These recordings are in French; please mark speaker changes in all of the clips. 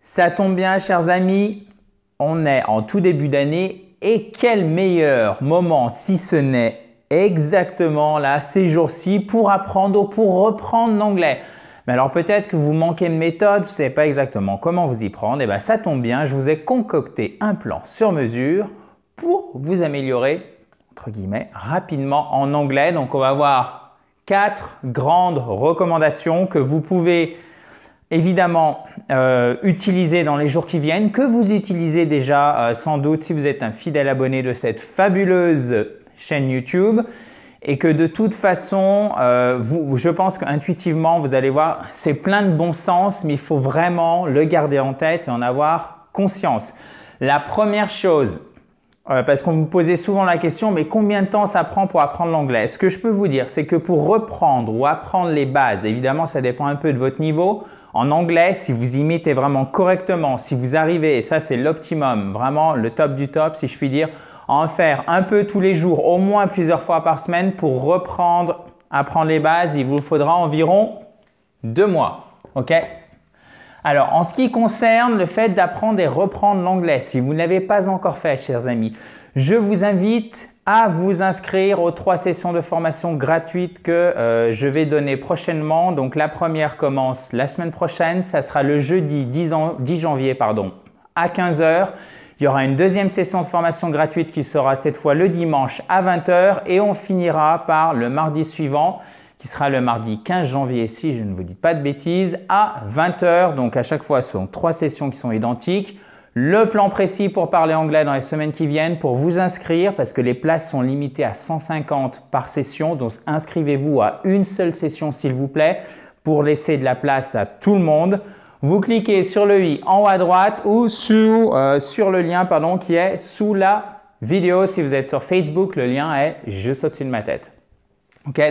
Speaker 1: Ça tombe bien, chers amis, on est en tout début d'année et quel meilleur moment si ce n'est exactement là, ces jours-ci, pour apprendre ou pour reprendre l'anglais. Mais alors peut-être que vous manquez de méthode, vous ne savez pas exactement comment vous y prendre, et eh bien ça tombe bien, je vous ai concocté un plan sur mesure pour vous améliorer, entre guillemets, rapidement en anglais. Donc on va voir quatre grandes recommandations que vous pouvez évidemment euh, utiliser dans les jours qui viennent, que vous utilisez déjà euh, sans doute si vous êtes un fidèle abonné de cette fabuleuse chaîne YouTube. Et que de toute façon, euh, je pense qu'intuitivement, vous allez voir, c'est plein de bon sens, mais il faut vraiment le garder en tête et en avoir conscience. La première chose, parce qu'on vous posait souvent la question, mais combien de temps ça prend pour apprendre l'anglais Ce que je peux vous dire, c'est que pour reprendre ou apprendre les bases, évidemment, ça dépend un peu de votre niveau, en anglais, si vous imitez vraiment correctement, si vous arrivez, et ça c'est l'optimum, vraiment le top du top, si je puis dire, en faire un peu tous les jours, au moins plusieurs fois par semaine pour reprendre, apprendre les bases, il vous faudra environ deux mois. OK alors, en ce qui concerne le fait d'apprendre et reprendre l'anglais, si vous ne l'avez pas encore fait, chers amis, je vous invite à vous inscrire aux trois sessions de formation gratuites que euh, je vais donner prochainement. Donc la première commence la semaine prochaine, ça sera le jeudi 10, janvier pardon, à 15h. Il y aura une deuxième session de formation gratuite qui sera cette fois le dimanche à 20h et on finira par le mardi suivant qui sera le mardi 15 janvier, si je ne vous dis pas de bêtises, à 20h. Donc à chaque fois, ce sont trois sessions qui sont identiques le plan précis pour parler anglais dans les semaines qui viennent, pour vous inscrire, parce que les places sont limitées à 150 par session, donc inscrivez-vous à une seule session s'il vous plaît, pour laisser de la place à tout le monde. Vous cliquez sur le i en haut à droite ou euh, sur, le lien pardon, qui est sous la vidéo. Si vous êtes sur Facebook, le lien est juste au-dessus de ma tête.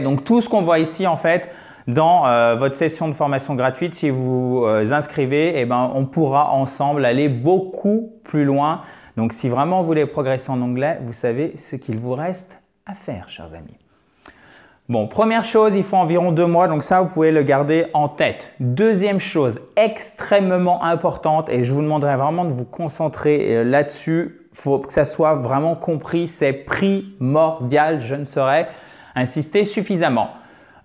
Speaker 1: donc tout ce qu'on voit ici, en fait, dans euh, votre session de formation gratuite, si vous euh, inscrivez, eh ben, on pourra ensemble aller beaucoup plus loin. Donc si vraiment vous voulez progresser en anglais, vous savez ce qu'il vous reste à faire, chers amis. Bon, première chose, il faut environ deux mois, donc ça, vous pouvez le garder en tête. Deuxième chose, extrêmement importante, et je vous demanderai vraiment de vous concentrer euh, là-dessus, Il faut que ça soit vraiment compris, c'est primordial, je ne saurais insister suffisamment.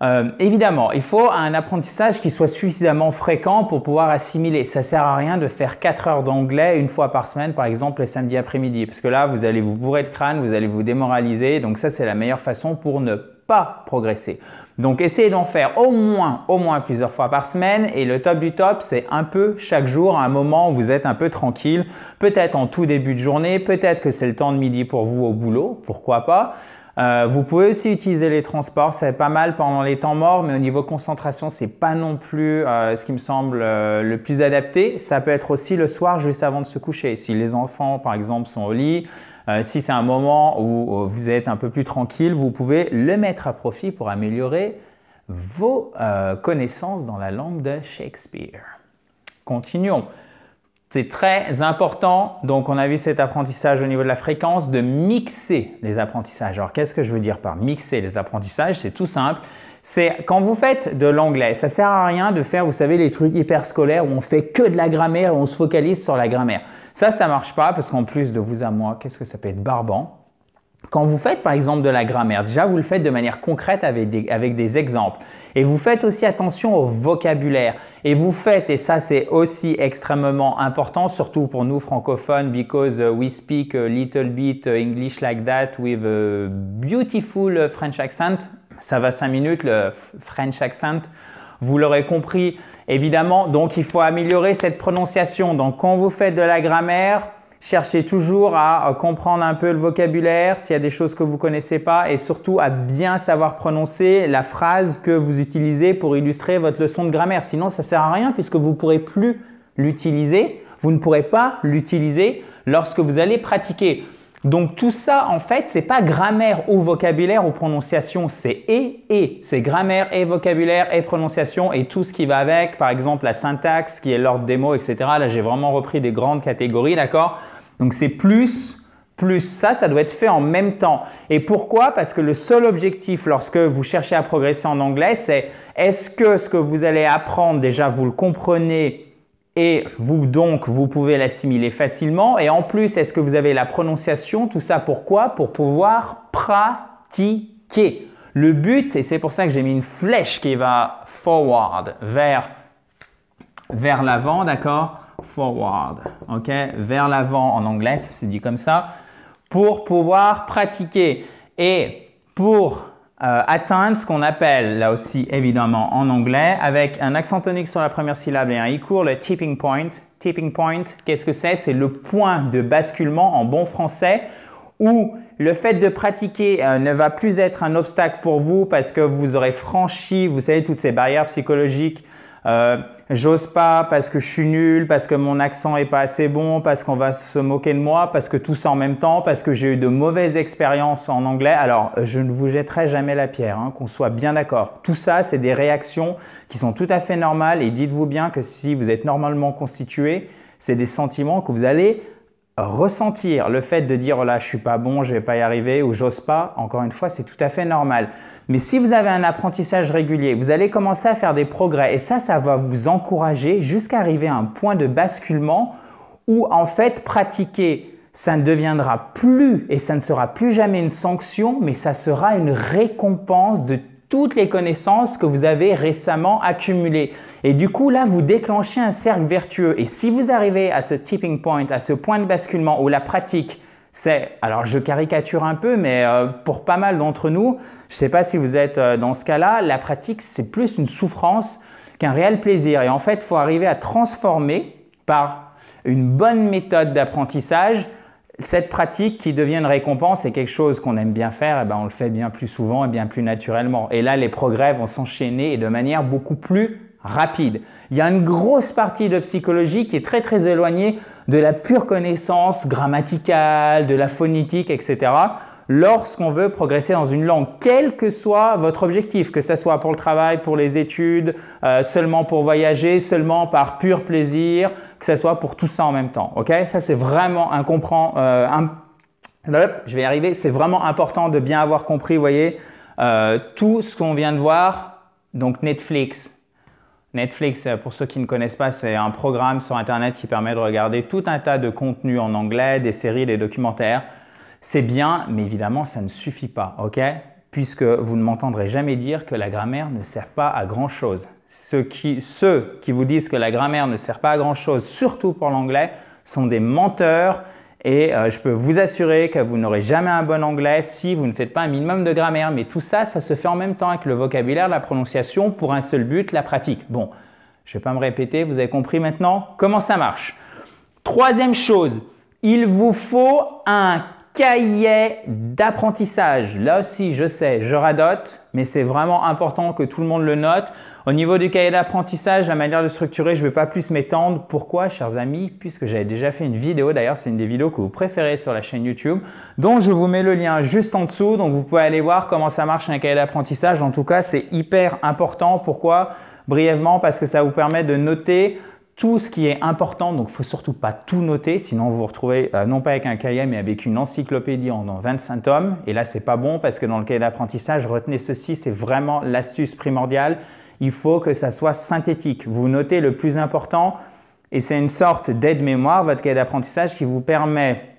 Speaker 1: Euh, évidemment, il faut un apprentissage qui soit suffisamment fréquent pour pouvoir assimiler. Ça sert à rien de faire 4 heures d'anglais une fois par semaine, par exemple le samedi après-midi, parce que là, vous allez vous bourrer de crâne, vous allez vous démoraliser. Donc ça, c'est la meilleure façon pour ne pas progresser. Donc essayez d'en faire au moins, au moins plusieurs fois par semaine. Et le top du top, c'est un peu chaque jour, à un moment où vous êtes un peu tranquille, peut-être en tout début de journée, peut-être que c'est le temps de midi pour vous au boulot, pourquoi pas. Euh, vous pouvez aussi utiliser les transports, c'est pas mal pendant les temps morts, mais au niveau concentration, c'est pas non plus euh, ce qui me semble euh, le plus adapté. Ça peut être aussi le soir juste avant de se coucher. Si les enfants, par exemple, sont au lit, si c'est un moment où vous êtes un peu plus tranquille, vous pouvez le mettre à profit pour améliorer vos connaissances dans la langue de Shakespeare. Continuons. C'est très important, donc on a vu cet apprentissage au niveau de la fréquence, de mixer les apprentissages. Alors qu'est-ce que je veux dire par mixer les apprentissages C'est tout simple. C'est quand vous faites de l'anglais, ça sert à rien de faire, vous savez, les trucs hyper scolaires où on fait que de la grammaire, où on se focalise sur la grammaire. Ça, ça marche pas parce qu'en plus de vous à moi, qu'est-ce que ça peut être barbant quand vous faites par exemple de la grammaire, déjà vous le faites de manière concrète avec des, exemples. Et vous faites aussi attention au vocabulaire. Et vous faites, et ça c'est aussi extrêmement important, surtout pour nous francophones, because we speak a little bit English like that with a beautiful French accent. Ça va 5 minutes, le French accent. Vous l'aurez compris, évidemment. Donc il faut améliorer cette prononciation. Donc quand vous faites de la grammaire, Cherchez toujours à euh, comprendre un peu le vocabulaire, s'il y a des choses que vous connaissez pas et surtout à bien savoir prononcer la phrase que vous utilisez pour illustrer votre leçon de grammaire. Sinon, ça ne sert à rien puisque vous ne pourrez plus l'utiliser, vous ne pourrez pas l'utiliser lorsque vous allez pratiquer. Donc tout ça, en fait, c'est pas grammaire ou vocabulaire ou prononciation, c'est et, et. C'est grammaire et vocabulaire et prononciation et tout ce qui va avec, par exemple la syntaxe, qui est l'ordre des mots, etc. Là, j'ai vraiment repris des grandes catégories, d'accord Donc c'est plus, plus ça, ça doit être fait en même temps. Et pourquoi Parce que le seul objectif lorsque vous cherchez à progresser en anglais, c'est est-ce que ce que vous allez apprendre, déjà, vous le comprenez et vous donc vous pouvez l'assimiler facilement et en plus est-ce que vous avez la prononciation tout ça pourquoi pour pouvoir pratiquer le but et c'est pour ça que j'ai mis une flèche qui va forward vers l'avant d'accord forward ok vers l'avant en anglais ça se dit comme ça pour pouvoir pratiquer et pour euh, atteindre ce qu'on appelle, là aussi évidemment en anglais, avec un accent tonique sur la première syllabe et un i court, le tipping point. Tipping point, qu'est-ce que c'est C'est le point de basculement en bon français où le fait de pratiquer euh, ne va plus être un obstacle pour vous parce que vous aurez franchi, vous savez, toutes ces barrières psychologiques euh, j'ose pas parce que je suis nul, parce que mon accent est pas assez bon, parce qu'on va se moquer de moi, parce que tout ça en même temps, parce que j'ai eu de mauvaises expériences en anglais. Alors, euh, je ne vous jetterai jamais la pierre, hein, qu'on soit bien d'accord. Tout ça, c'est des réactions qui sont tout à fait normales et dites-vous bien que si vous êtes normalement constitué, c'est des sentiments que vous allez ressentir le fait de dire oh là je suis pas bon, je vais pas y arriver ou j'ose pas, encore une fois, c'est tout à fait normal. Mais si vous avez un apprentissage régulier, vous allez commencer à faire des progrès et ça ça va vous encourager jusqu'à arriver à un point de basculement où en fait pratiquer ça ne deviendra plus et ça ne sera plus jamais une sanction, mais ça sera une récompense de toutes les connaissances que vous avez récemment accumulées. Et du coup, là, vous déclenchez un cercle vertueux. Et si vous arrivez à ce tipping point, à ce point de basculement où la pratique, c'est, alors je caricature un peu, mais euh, pour pas mal d'entre nous, je ne sais pas si vous êtes euh, dans ce cas-là, la pratique, c'est plus une souffrance qu'un réel plaisir. Et en fait, il faut arriver à transformer par une bonne méthode d'apprentissage cette pratique qui devient une récompense et quelque chose qu'on aime bien faire, Et eh ben on le fait bien plus souvent et bien plus naturellement. Et là, les progrès vont s'enchaîner et de manière beaucoup plus rapide. Il y a une grosse partie de psychologie qui est très très éloignée de la pure connaissance grammaticale, de la phonétique, etc lorsqu'on veut progresser dans une langue, quel que soit votre objectif, que ce soit pour le travail, pour les études, euh, seulement pour voyager, seulement par pur plaisir, que ce soit pour tout ça en même temps. Ok Ça, c'est vraiment un comprend. Euh, je vais y arriver. C'est vraiment important de bien avoir compris, vous voyez, euh, tout ce qu'on vient de voir. Donc Netflix, Netflix, pour ceux qui ne connaissent pas, c'est un programme sur Internet qui permet de regarder tout un tas de contenus en anglais, des séries, des documentaires. C'est bien, mais évidemment, ça ne suffit pas, ok Puisque vous ne m'entendrez jamais dire que la grammaire ne sert pas à grand-chose. Ceux qui, ceux qui vous disent que la grammaire ne sert pas à grand-chose, surtout pour l'anglais, sont des menteurs. Et euh, je peux vous assurer que vous n'aurez jamais un bon anglais si vous ne faites pas un minimum de grammaire. Mais tout ça, ça se fait en même temps avec le vocabulaire, la prononciation, pour un seul but, la pratique. Bon, je ne vais pas me répéter, vous avez compris maintenant comment ça marche. Troisième chose, il vous faut un cahier d'apprentissage. Là aussi, je sais, je radote, mais c'est vraiment important que tout le monde le note. Au niveau du cahier d'apprentissage, la manière de structurer, je ne vais pas plus m'étendre. Pourquoi, chers amis Puisque j'avais déjà fait une vidéo, d'ailleurs c'est une des vidéos que vous préférez sur la chaîne YouTube, dont je vous mets le lien juste en dessous, donc vous pouvez aller voir comment ça marche un cahier d'apprentissage. En tout cas, c'est hyper important. Pourquoi Brièvement, parce que ça vous permet de noter tout ce qui est important, donc il faut surtout pas tout noter, sinon vous vous retrouvez euh, non pas avec un cahier, mais avec une encyclopédie en, 25 tomes. Et là, ce c'est pas bon parce que dans le cahier d'apprentissage, retenez ceci, c'est vraiment l'astuce primordiale. Il faut que ça soit synthétique. Vous notez le plus important et c'est une sorte d'aide-mémoire, votre cahier d'apprentissage, qui vous permet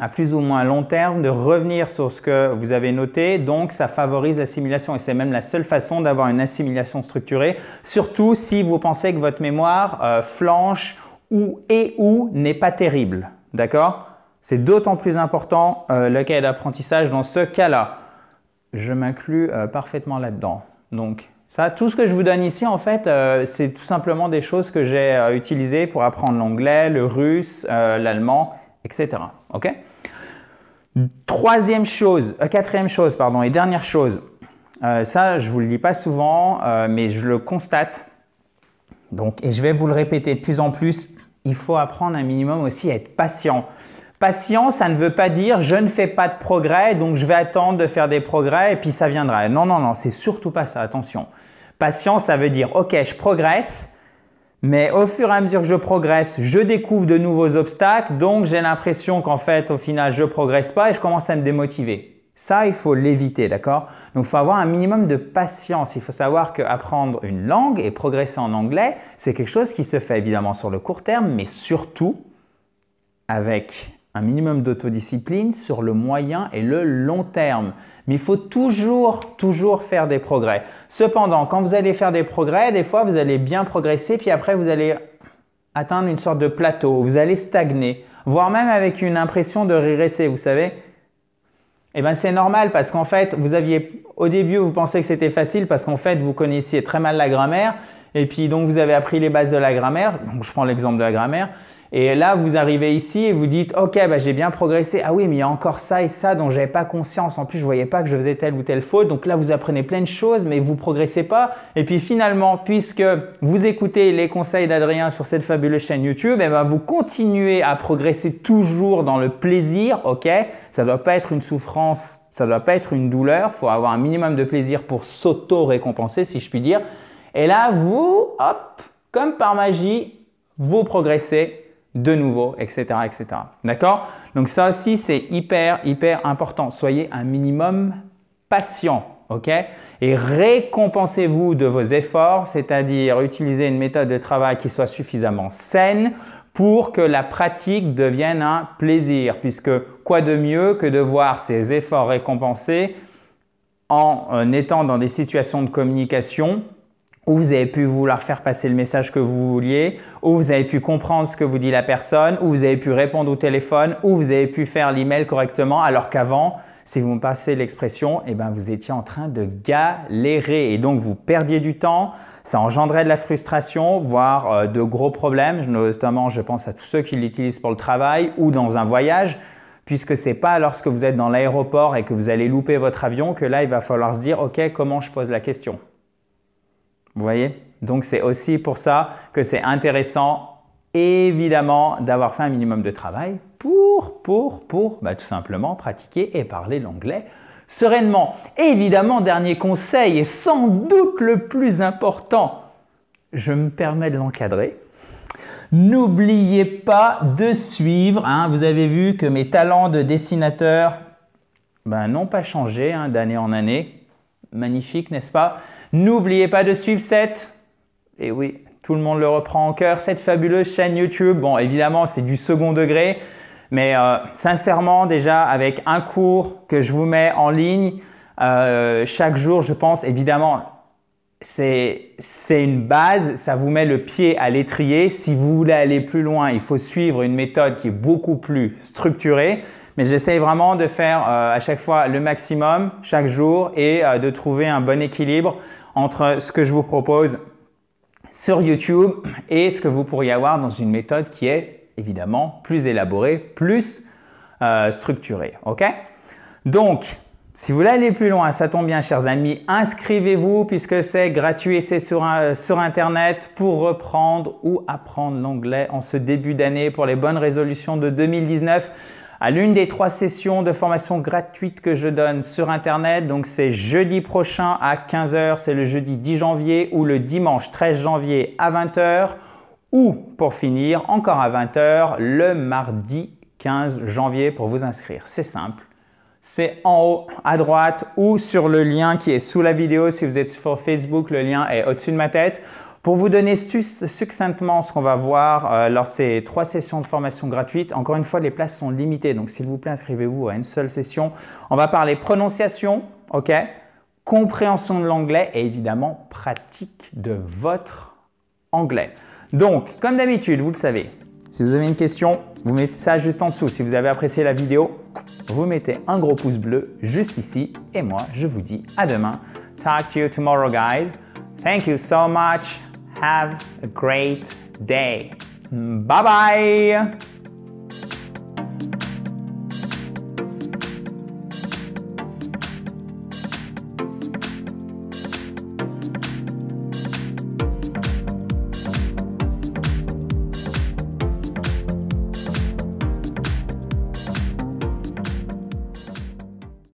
Speaker 1: à plus ou moins long terme de revenir sur ce que vous avez noté. Donc, ça favorise l'assimilation et c'est même la seule façon d'avoir une assimilation structurée, surtout si vous pensez que votre mémoire euh, flanche ou et ou n'est pas terrible. D'accord C'est d'autant plus important euh, le cas d'apprentissage dans ce cas-là. Je m'inclus euh, parfaitement là-dedans. Donc, ça, tout ce que je vous donne ici, en fait, c'est tout simplement des choses que j'ai utilisées pour apprendre l'anglais, le russe, l'allemand, etc. OK Troisième chose, euh, quatrième chose, pardon, et dernière chose. Euh, ça, je ne vous le dis pas souvent, euh, mais je le constate. Donc, et je vais vous le répéter de plus en plus, il faut apprendre un minimum aussi à être patient. Patient, ça ne veut pas dire je ne fais pas de progrès, donc je vais attendre de faire des progrès et puis ça viendra. Non, non, non, c'est surtout pas ça, attention. Patient, ça veut dire ok, je progresse, mais au fur et à mesure que je progresse, je découvre de nouveaux obstacles, donc j'ai l'impression qu'en fait, au final, je ne progresse pas et je commence à me démotiver. Ça, il faut l'éviter, d'accord Donc, il faut avoir un minimum de patience. Il faut savoir qu'apprendre une langue et progresser en anglais, c'est quelque chose qui se fait évidemment sur le court terme, mais surtout avec un minimum d'autodiscipline sur le moyen et le long terme. Mais il faut toujours, toujours faire des progrès. Cependant, quand vous allez faire des progrès, des fois, vous allez bien progresser, puis après, vous allez atteindre une sorte de plateau, vous allez stagner, voire même avec une impression de régresser, vous savez. Eh bien, c'est normal parce qu'en fait, vous aviez, au début, vous pensez que c'était facile parce qu'en fait, vous connaissiez très mal la grammaire, et puis donc, vous avez appris les bases de la grammaire. Donc, je prends l'exemple de la grammaire. Et là, vous arrivez ici et vous dites, OK, bah, j'ai bien progressé. Ah oui, mais il y a encore ça et ça dont j'avais pas conscience. En plus, je voyais pas que je faisais telle ou telle faute. Donc là, vous apprenez plein de choses, mais vous progressez pas. Et puis finalement, puisque vous écoutez les conseils d'Adrien sur cette fabuleuse chaîne YouTube, eh ben, vous continuez à progresser toujours dans le plaisir. OK, ça ne doit pas être une souffrance, ça ne doit pas être une douleur. Il Faut avoir un minimum de plaisir pour s'auto-récompenser, si je puis dire. Et là, vous, hop, comme par magie, vous progressez de nouveau, etc. etc. D'accord Donc ça aussi, c'est hyper, hyper important. Soyez un minimum patient. OK Et récompensez-vous de vos efforts, c'est-à-dire utiliser une méthode de travail qui soit suffisamment saine pour que la pratique devienne un plaisir, puisque quoi de mieux que de voir ces efforts récompensés en euh, étant dans des situations de communication où vous avez pu vouloir faire passer le message que vous vouliez, où vous avez pu comprendre ce que vous dit la personne, où vous avez pu répondre au téléphone, où vous avez pu faire l'email correctement, alors qu'avant, si vous me passez l'expression, eh ben vous étiez en train de galérer et donc vous perdiez du temps, ça engendrait de la frustration, voire euh, de gros problèmes, notamment je pense à tous ceux qui l'utilisent pour le travail ou dans un voyage, puisque ce n'est pas lorsque vous êtes dans l'aéroport et que vous allez louper votre avion que là il va falloir se dire OK, comment je pose la question. Vous voyez Donc c'est aussi pour ça que c'est intéressant, évidemment, d'avoir fait un minimum de travail pour, pour, pour bah, tout simplement pratiquer et parler l'anglais sereinement. Et évidemment, dernier conseil, et sans doute le plus important, je me permets de l'encadrer. N'oubliez pas de suivre. Hein, vous avez vu que mes talents de dessinateur ben, n'ont pas changé hein, d'année en année. Magnifique, n'est-ce pas N'oubliez pas de suivre cette... Et oui, tout le monde le reprend en cœur, cette fabuleuse chaîne YouTube. Bon, évidemment, c'est du second degré, mais euh, sincèrement, déjà, avec un cours que je vous mets en ligne euh, chaque jour, je pense, évidemment, c'est une base, ça vous met le pied à l'étrier. Si vous voulez aller plus loin, il faut suivre une méthode qui est beaucoup plus structurée. Mais j'essaye vraiment de faire euh, à chaque fois le maximum, chaque jour, et de trouver un bon équilibre entre ce que je vous propose sur YouTube et ce que vous pourriez avoir dans une méthode qui est évidemment plus élaborée, plus euh, structurée. OK Donc, si vous voulez aller plus loin, ça tombe bien, chers amis, inscrivez-vous puisque c'est gratuit c'est sur Internet pour reprendre ou apprendre l'anglais en ce début d'année pour les bonnes résolutions de 2019 à l'une des trois sessions de formation gratuite que je donne sur Internet. Donc c'est jeudi prochain à 15h, c'est le jeudi 10 janvier ou le dimanche 13 janvier à 20h ou pour finir encore à 20h le mardi 15 janvier pour vous inscrire. C'est simple. C'est en haut à droite ou sur le lien qui est sous la vidéo. Si vous êtes sur Facebook, le lien est au-dessus de ma tête pour vous donner succinctement ce qu'on va voir euh, lors de ces trois sessions de formation gratuite, encore une fois, les places sont limitées. Donc, s'il vous plaît, inscrivez-vous à une seule session. On va parler prononciation, OK compréhension de l'anglais et évidemment pratique de votre anglais. Donc, comme d'habitude, vous le savez, si vous avez une question, vous mettez ça juste en dessous. Si vous avez apprécié la vidéo, vous mettez un gros pouce bleu juste ici. Et moi, je vous dis à demain. Talk to you tomorrow, guys. Thank you so much. Have a great day. Bye bye.